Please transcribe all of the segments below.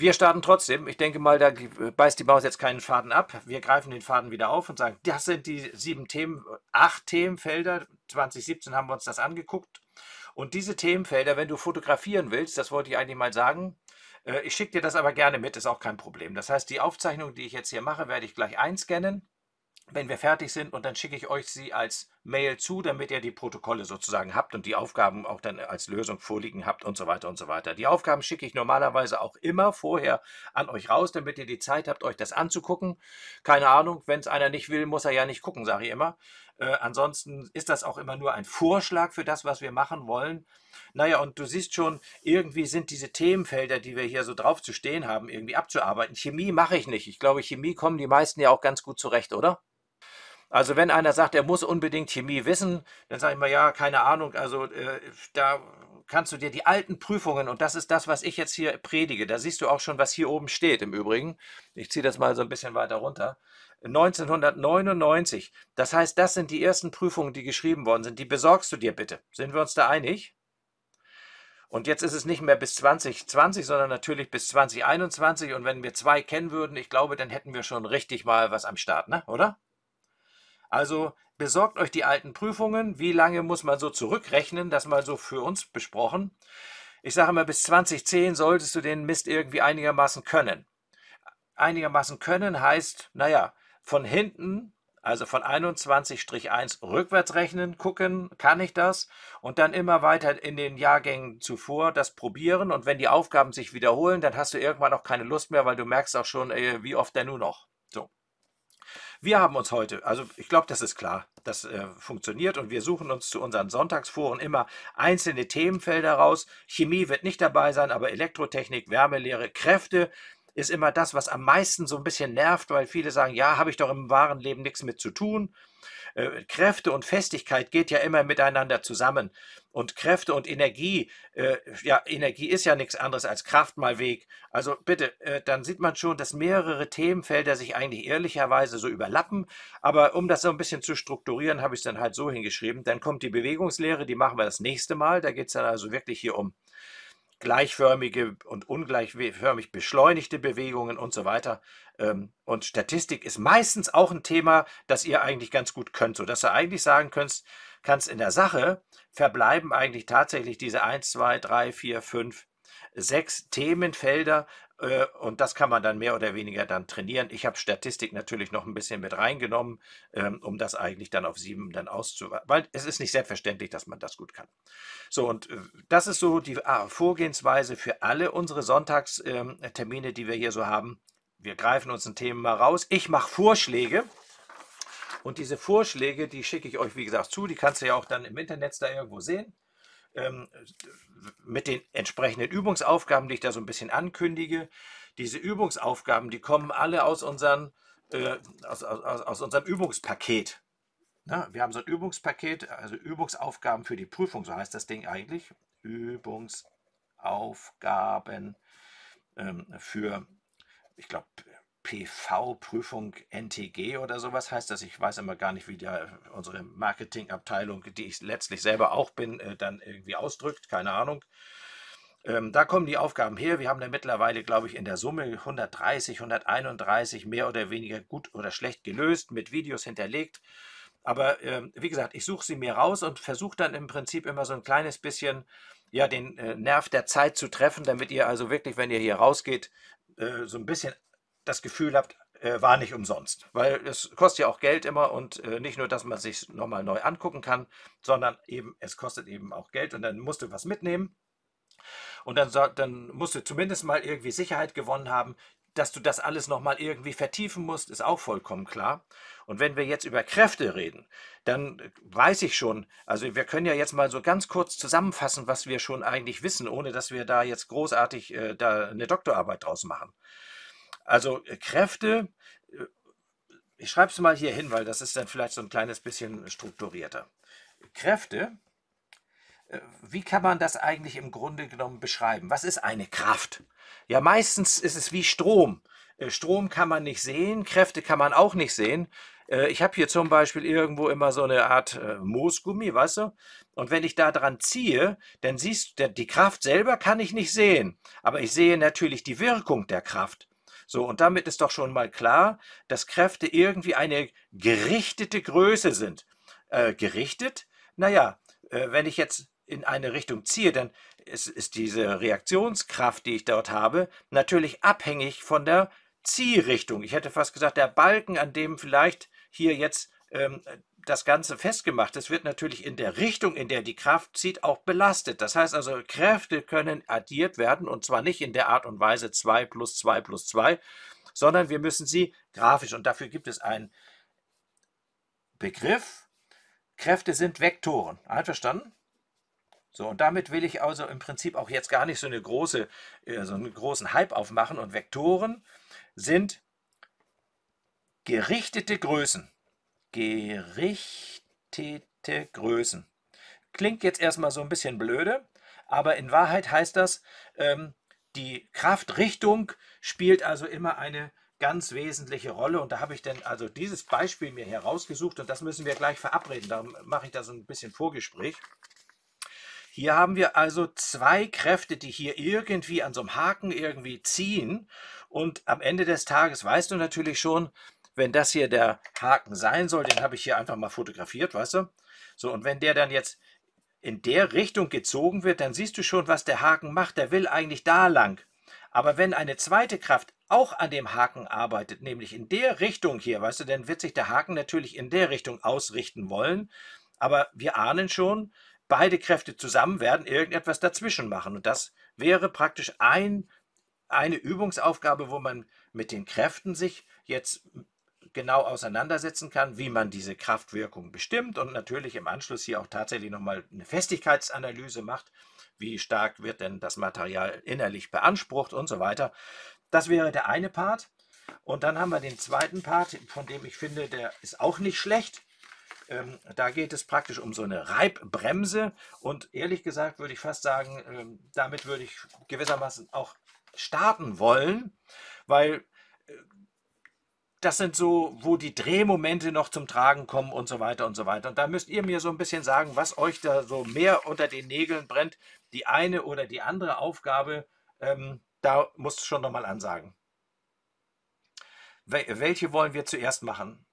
Wir starten trotzdem. Ich denke mal, da beißt die Maus jetzt keinen Faden ab. Wir greifen den Faden wieder auf und sagen, das sind die sieben Themen, acht Themenfelder. 2017 haben wir uns das angeguckt. Und diese Themenfelder, wenn du fotografieren willst, das wollte ich eigentlich mal sagen, äh, ich schicke dir das aber gerne mit, ist auch kein Problem. Das heißt, die Aufzeichnung, die ich jetzt hier mache, werde ich gleich einscannen wenn wir fertig sind und dann schicke ich euch sie als Mail zu, damit ihr die Protokolle sozusagen habt und die Aufgaben auch dann als Lösung vorliegen habt und so weiter und so weiter. Die Aufgaben schicke ich normalerweise auch immer vorher an euch raus, damit ihr die Zeit habt, euch das anzugucken. Keine Ahnung, wenn es einer nicht will, muss er ja nicht gucken, sage ich immer. Äh, ansonsten ist das auch immer nur ein Vorschlag für das, was wir machen wollen. Naja, und du siehst schon, irgendwie sind diese Themenfelder, die wir hier so drauf zu stehen haben, irgendwie abzuarbeiten. Chemie mache ich nicht. Ich glaube, Chemie kommen die meisten ja auch ganz gut zurecht, oder? Also wenn einer sagt, er muss unbedingt Chemie wissen, dann sage ich mal, ja, keine Ahnung, also äh, da kannst du dir die alten Prüfungen, und das ist das, was ich jetzt hier predige, da siehst du auch schon, was hier oben steht im Übrigen. Ich ziehe das mal so ein bisschen weiter runter. 1999, das heißt, das sind die ersten Prüfungen, die geschrieben worden sind, die besorgst du dir bitte. Sind wir uns da einig? Und jetzt ist es nicht mehr bis 2020, sondern natürlich bis 2021. Und wenn wir zwei kennen würden, ich glaube, dann hätten wir schon richtig mal was am Start, ne? oder? Also besorgt euch die alten Prüfungen. Wie lange muss man so zurückrechnen? Das mal so für uns besprochen. Ich sage mal, bis 2010 solltest du den Mist irgendwie einigermaßen können. Einigermaßen können heißt, naja, von hinten, also von 21-1 rückwärts rechnen, gucken, kann ich das? Und dann immer weiter in den Jahrgängen zuvor das probieren. Und wenn die Aufgaben sich wiederholen, dann hast du irgendwann auch keine Lust mehr, weil du merkst auch schon, äh, wie oft denn nur noch. So. Wir haben uns heute, also ich glaube, das ist klar, das äh, funktioniert und wir suchen uns zu unseren Sonntagsforen immer einzelne Themenfelder raus. Chemie wird nicht dabei sein, aber Elektrotechnik, Wärmelehre, Kräfte, ist immer das, was am meisten so ein bisschen nervt, weil viele sagen, ja, habe ich doch im wahren Leben nichts mit zu tun. Äh, Kräfte und Festigkeit geht ja immer miteinander zusammen. Und Kräfte und Energie, äh, ja, Energie ist ja nichts anderes als Kraft mal Weg. Also bitte, äh, dann sieht man schon, dass mehrere Themenfelder sich eigentlich ehrlicherweise so überlappen. Aber um das so ein bisschen zu strukturieren, habe ich es dann halt so hingeschrieben. Dann kommt die Bewegungslehre, die machen wir das nächste Mal. Da geht es dann also wirklich hier um gleichförmige und ungleichförmig beschleunigte Bewegungen und so weiter. Ähm, und Statistik ist meistens auch ein Thema, das ihr eigentlich ganz gut könnt, sodass du eigentlich sagen könntest, kannst in der Sache verbleiben eigentlich tatsächlich diese 1, 2, 3, 4, 5, sechs Themenfelder, äh, und das kann man dann mehr oder weniger dann trainieren. Ich habe Statistik natürlich noch ein bisschen mit reingenommen, ähm, um das eigentlich dann auf sieben dann auszuweiten. Weil es ist nicht selbstverständlich, dass man das gut kann. So, und äh, das ist so die ah, Vorgehensweise für alle unsere Sonntagstermine, ähm, die wir hier so haben. Wir greifen uns ein Thema mal raus. Ich mache Vorschläge. Und diese Vorschläge, die schicke ich euch, wie gesagt, zu. Die kannst du ja auch dann im Internet da irgendwo sehen ähm, mit den entsprechenden Übungsaufgaben, die ich da so ein bisschen ankündige. Diese Übungsaufgaben, die kommen alle aus, unseren, äh, aus, aus, aus unserem Übungspaket. Na, wir haben so ein Übungspaket, also Übungsaufgaben für die Prüfung, so heißt das Ding eigentlich. Übungsaufgaben ähm, für, ich glaube, PV-Prüfung NTG oder sowas heißt das. Ich weiß immer gar nicht, wie der, unsere Marketingabteilung, die ich letztlich selber auch bin, äh, dann irgendwie ausdrückt. Keine Ahnung. Ähm, da kommen die Aufgaben her. Wir haben da mittlerweile, glaube ich, in der Summe 130, 131 mehr oder weniger gut oder schlecht gelöst, mit Videos hinterlegt. Aber ähm, wie gesagt, ich suche sie mir raus und versuche dann im Prinzip immer so ein kleines bisschen ja, den äh, Nerv der Zeit zu treffen, damit ihr also wirklich, wenn ihr hier rausgeht, äh, so ein bisschen das Gefühl habt, äh, war nicht umsonst. Weil es kostet ja auch Geld immer und äh, nicht nur, dass man sich nochmal neu angucken kann, sondern eben, es kostet eben auch Geld und dann musst du was mitnehmen. Und dann, dann musst du zumindest mal irgendwie Sicherheit gewonnen haben, dass du das alles nochmal irgendwie vertiefen musst, ist auch vollkommen klar. Und wenn wir jetzt über Kräfte reden, dann weiß ich schon, also wir können ja jetzt mal so ganz kurz zusammenfassen, was wir schon eigentlich wissen, ohne dass wir da jetzt großartig äh, da eine Doktorarbeit draus machen. Also äh, Kräfte, äh, ich schreibe es mal hier hin, weil das ist dann vielleicht so ein kleines bisschen strukturierter. Kräfte, äh, wie kann man das eigentlich im Grunde genommen beschreiben? Was ist eine Kraft? Ja, meistens ist es wie Strom. Strom kann man nicht sehen, Kräfte kann man auch nicht sehen. Ich habe hier zum Beispiel irgendwo immer so eine Art Moosgummi, weißt du? Und wenn ich da dran ziehe, dann siehst du, die Kraft selber kann ich nicht sehen. Aber ich sehe natürlich die Wirkung der Kraft. So, und damit ist doch schon mal klar, dass Kräfte irgendwie eine gerichtete Größe sind. Äh, gerichtet? Naja, äh, wenn ich jetzt in eine Richtung ziehe, dann ist, ist diese Reaktionskraft, die ich dort habe, natürlich abhängig von der Zielrichtung. Ich hätte fast gesagt, der Balken, an dem vielleicht hier jetzt ähm, das Ganze festgemacht ist, wird natürlich in der Richtung, in der die Kraft zieht, auch belastet. Das heißt also, Kräfte können addiert werden und zwar nicht in der Art und Weise 2 plus 2 plus 2, sondern wir müssen sie grafisch und dafür gibt es einen Begriff. Kräfte sind Vektoren. Einverstanden? So, und damit will ich also im Prinzip auch jetzt gar nicht so, eine große, äh, so einen großen Hype aufmachen. Und Vektoren sind gerichtete Größen gerichtete Größen. Klingt jetzt erstmal so ein bisschen blöde, aber in Wahrheit heißt das, ähm, die Kraftrichtung spielt also immer eine ganz wesentliche Rolle. Und da habe ich dann also dieses Beispiel mir herausgesucht und das müssen wir gleich verabreden. Darum mache ich da so ein bisschen Vorgespräch. Hier haben wir also zwei Kräfte, die hier irgendwie an so einem Haken irgendwie ziehen. Und am Ende des Tages weißt du natürlich schon, wenn das hier der Haken sein soll, den habe ich hier einfach mal fotografiert, weißt du? So, und wenn der dann jetzt in der Richtung gezogen wird, dann siehst du schon, was der Haken macht. Der will eigentlich da lang. Aber wenn eine zweite Kraft auch an dem Haken arbeitet, nämlich in der Richtung hier, weißt du, dann wird sich der Haken natürlich in der Richtung ausrichten wollen. Aber wir ahnen schon, beide Kräfte zusammen werden irgendetwas dazwischen machen. Und das wäre praktisch ein, eine Übungsaufgabe, wo man mit den Kräften sich jetzt genau auseinandersetzen kann, wie man diese Kraftwirkung bestimmt und natürlich im Anschluss hier auch tatsächlich nochmal eine Festigkeitsanalyse macht, wie stark wird denn das Material innerlich beansprucht und so weiter. Das wäre der eine Part. Und dann haben wir den zweiten Part, von dem ich finde, der ist auch nicht schlecht. Ähm, da geht es praktisch um so eine Reibbremse. Und ehrlich gesagt würde ich fast sagen, ähm, damit würde ich gewissermaßen auch starten wollen, weil das sind so, wo die Drehmomente noch zum Tragen kommen und so weiter und so weiter. Und da müsst ihr mir so ein bisschen sagen, was euch da so mehr unter den Nägeln brennt, die eine oder die andere Aufgabe. Ähm, da musst du schon nochmal ansagen. Wel welche wollen wir zuerst machen?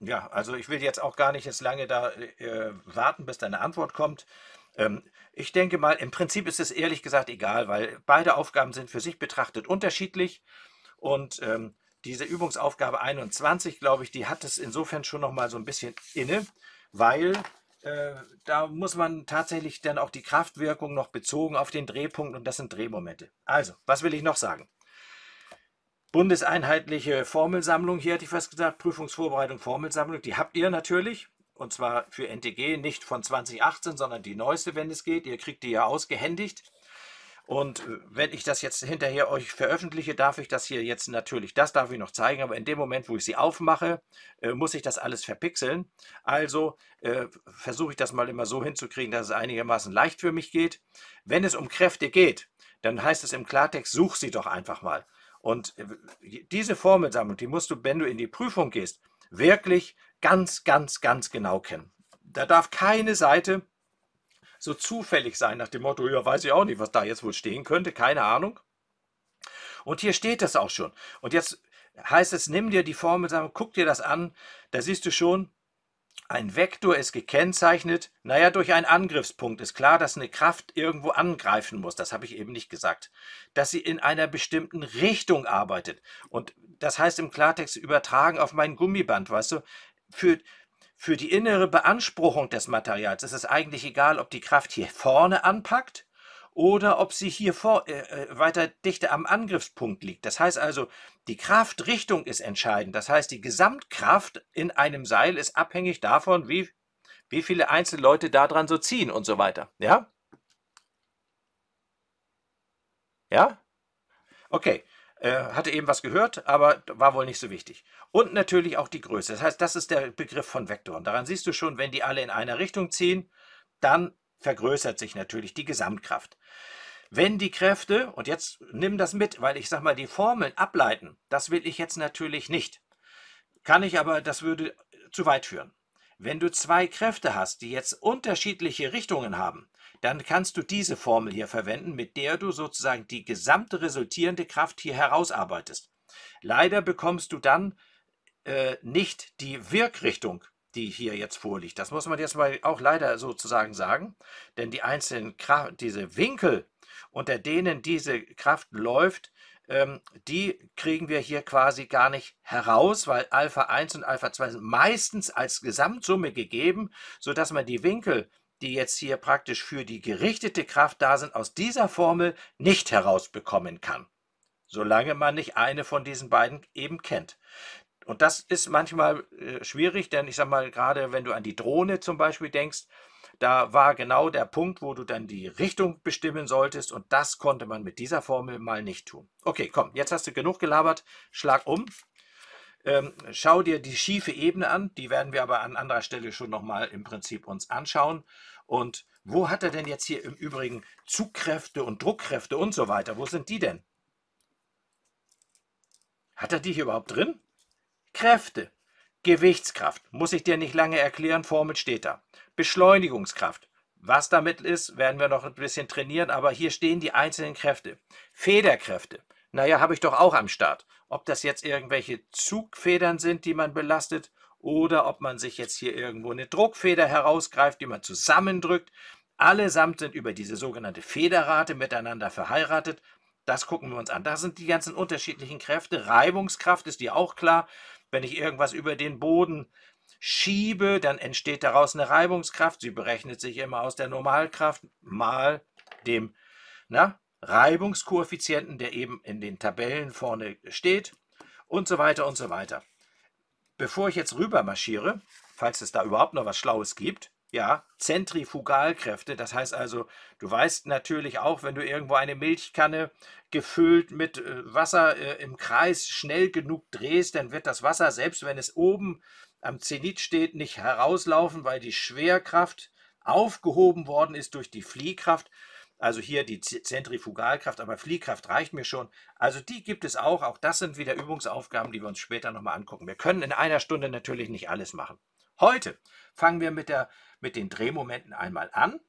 Ja, also ich will jetzt auch gar nicht jetzt lange da äh, warten, bis deine Antwort kommt. Ähm, ich denke mal, im Prinzip ist es ehrlich gesagt egal, weil beide Aufgaben sind für sich betrachtet unterschiedlich. Und ähm, diese Übungsaufgabe 21, glaube ich, die hat es insofern schon nochmal so ein bisschen inne, weil äh, da muss man tatsächlich dann auch die Kraftwirkung noch bezogen auf den Drehpunkt und das sind Drehmomente. Also, was will ich noch sagen? Bundeseinheitliche Formelsammlung, hier hatte ich fast gesagt, Prüfungsvorbereitung, Formelsammlung, die habt ihr natürlich und zwar für NTG nicht von 2018, sondern die neueste, wenn es geht. Ihr kriegt die ja ausgehändigt. Und äh, wenn ich das jetzt hinterher euch veröffentliche, darf ich das hier jetzt natürlich, das darf ich noch zeigen, aber in dem Moment, wo ich sie aufmache, äh, muss ich das alles verpixeln. Also äh, versuche ich das mal immer so hinzukriegen, dass es einigermaßen leicht für mich geht. Wenn es um Kräfte geht, dann heißt es im Klartext, such sie doch einfach mal. Und äh, diese Formelsammlung, die musst du, wenn du in die Prüfung gehst, wirklich ganz, ganz, ganz genau kennen. Da darf keine Seite so zufällig sein, nach dem Motto, ja, weiß ich auch nicht, was da jetzt wohl stehen könnte, keine Ahnung. Und hier steht das auch schon. Und jetzt heißt es, nimm dir die Formel, guck dir das an, da siehst du schon, ein Vektor ist gekennzeichnet, naja, durch einen Angriffspunkt. Ist klar, dass eine Kraft irgendwo angreifen muss, das habe ich eben nicht gesagt. Dass sie in einer bestimmten Richtung arbeitet. Und das heißt im Klartext übertragen auf mein Gummiband, weißt du, für, für die innere Beanspruchung des Materials ist es eigentlich egal, ob die Kraft hier vorne anpackt oder ob sie hier vor, äh, äh, weiter dichter am Angriffspunkt liegt. Das heißt also, die Kraftrichtung ist entscheidend. Das heißt, die Gesamtkraft in einem Seil ist abhängig davon, wie, wie viele Einzelleute daran so ziehen und so weiter. Ja? Ja? Okay. Äh, hatte eben was gehört, aber war wohl nicht so wichtig. Und natürlich auch die Größe. Das heißt, das ist der Begriff von Vektoren. Daran siehst du schon, wenn die alle in einer Richtung ziehen, dann vergrößert sich natürlich die Gesamtkraft. Wenn die Kräfte, und jetzt nimm das mit, weil ich sag mal, die Formeln ableiten, das will ich jetzt natürlich nicht. Kann ich aber, das würde zu weit führen. Wenn du zwei Kräfte hast, die jetzt unterschiedliche Richtungen haben, dann kannst du diese Formel hier verwenden, mit der du sozusagen die gesamte resultierende Kraft hier herausarbeitest. Leider bekommst du dann äh, nicht die Wirkrichtung die hier jetzt vorliegt. Das muss man jetzt mal auch leider sozusagen sagen, denn die einzelnen Kraft, diese Winkel, unter denen diese Kraft läuft, ähm, die kriegen wir hier quasi gar nicht heraus, weil Alpha 1 und Alpha 2 sind meistens als Gesamtsumme gegeben, sodass man die Winkel, die jetzt hier praktisch für die gerichtete Kraft da sind, aus dieser Formel nicht herausbekommen kann, solange man nicht eine von diesen beiden eben kennt. Und das ist manchmal äh, schwierig, denn ich sag mal, gerade wenn du an die Drohne zum Beispiel denkst, da war genau der Punkt, wo du dann die Richtung bestimmen solltest und das konnte man mit dieser Formel mal nicht tun. Okay, komm, jetzt hast du genug gelabert, schlag um. Ähm, schau dir die schiefe Ebene an, die werden wir aber an anderer Stelle schon nochmal im Prinzip uns anschauen. Und wo hat er denn jetzt hier im Übrigen Zugkräfte und Druckkräfte und so weiter? Wo sind die denn? Hat er die hier überhaupt drin? Kräfte. Gewichtskraft, muss ich dir nicht lange erklären, Formel steht da. Beschleunigungskraft, was damit ist, werden wir noch ein bisschen trainieren, aber hier stehen die einzelnen Kräfte. Federkräfte, naja, habe ich doch auch am Start. Ob das jetzt irgendwelche Zugfedern sind, die man belastet, oder ob man sich jetzt hier irgendwo eine Druckfeder herausgreift, die man zusammendrückt. Allesamt sind über diese sogenannte Federrate miteinander verheiratet. Das gucken wir uns an. Das sind die ganzen unterschiedlichen Kräfte. Reibungskraft ist dir auch klar. Wenn ich irgendwas über den Boden schiebe, dann entsteht daraus eine Reibungskraft. Sie berechnet sich immer aus der Normalkraft mal dem na, Reibungskoeffizienten, der eben in den Tabellen vorne steht und so weiter und so weiter. Bevor ich jetzt rüber marschiere, falls es da überhaupt noch was Schlaues gibt, ja, Zentrifugalkräfte, das heißt also, du weißt natürlich auch, wenn du irgendwo eine Milchkanne gefüllt mit äh, Wasser äh, im Kreis schnell genug drehst, dann wird das Wasser, selbst wenn es oben am Zenit steht, nicht herauslaufen, weil die Schwerkraft aufgehoben worden ist durch die Fliehkraft. Also hier die Zentrifugalkraft, aber Fliehkraft reicht mir schon. Also die gibt es auch. Auch das sind wieder Übungsaufgaben, die wir uns später nochmal angucken. Wir können in einer Stunde natürlich nicht alles machen. Heute fangen wir mit, der, mit den Drehmomenten einmal an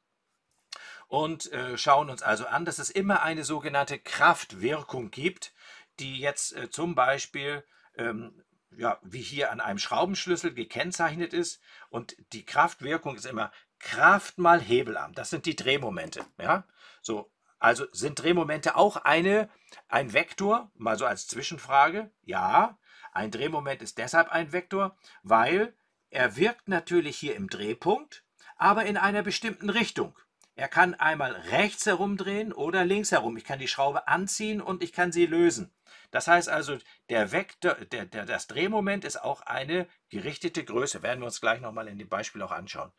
und äh, schauen uns also an, dass es immer eine sogenannte Kraftwirkung gibt, die jetzt äh, zum Beispiel ähm, ja, wie hier an einem Schraubenschlüssel gekennzeichnet ist und die Kraftwirkung ist immer Kraft mal Hebelarm. Das sind die Drehmomente. Ja? So, also sind Drehmomente auch eine, ein Vektor? Mal so als Zwischenfrage. Ja, ein Drehmoment ist deshalb ein Vektor, weil er wirkt natürlich hier im Drehpunkt, aber in einer bestimmten Richtung. Er kann einmal rechts herumdrehen oder links herum. Ich kann die Schraube anziehen und ich kann sie lösen. Das heißt also, der Vektor, der, der, das Drehmoment ist auch eine gerichtete Größe. Werden wir uns gleich nochmal in dem Beispiel auch anschauen.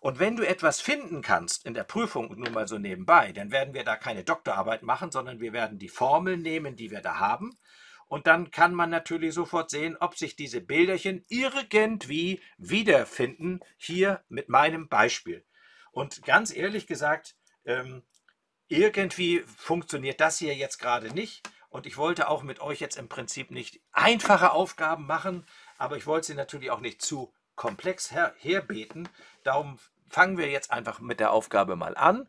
Und wenn du etwas finden kannst in der Prüfung und nur mal so nebenbei, dann werden wir da keine Doktorarbeit machen, sondern wir werden die Formel nehmen, die wir da haben und dann kann man natürlich sofort sehen, ob sich diese Bilderchen irgendwie wiederfinden, hier mit meinem Beispiel. Und ganz ehrlich gesagt, ähm, irgendwie funktioniert das hier jetzt gerade nicht. Und ich wollte auch mit euch jetzt im Prinzip nicht einfache Aufgaben machen, aber ich wollte sie natürlich auch nicht zu komplex her herbeten. Darum fangen wir jetzt einfach mit der Aufgabe mal an.